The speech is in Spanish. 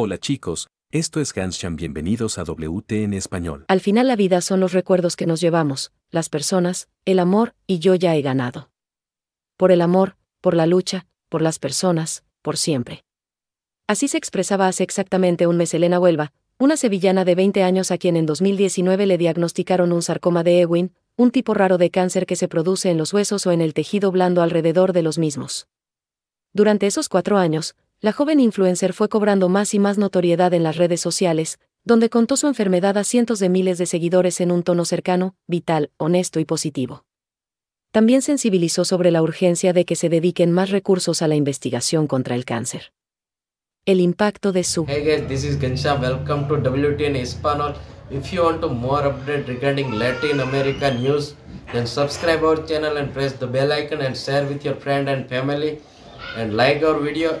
Hola chicos, esto es Ganschan, bienvenidos a WT en español. Al final la vida son los recuerdos que nos llevamos, las personas, el amor, y yo ya he ganado. Por el amor, por la lucha, por las personas, por siempre. Así se expresaba hace exactamente un mes Elena Huelva, una sevillana de 20 años a quien en 2019 le diagnosticaron un sarcoma de Ewing, un tipo raro de cáncer que se produce en los huesos o en el tejido blando alrededor de los mismos. Durante esos cuatro años, la joven influencer fue cobrando más y más notoriedad en las redes sociales, donde contó su enfermedad a cientos de miles de seguidores en un tono cercano, vital, honesto y positivo. También sensibilizó sobre la urgencia de que se dediquen más recursos a la investigación contra el cáncer. El impacto de su like our video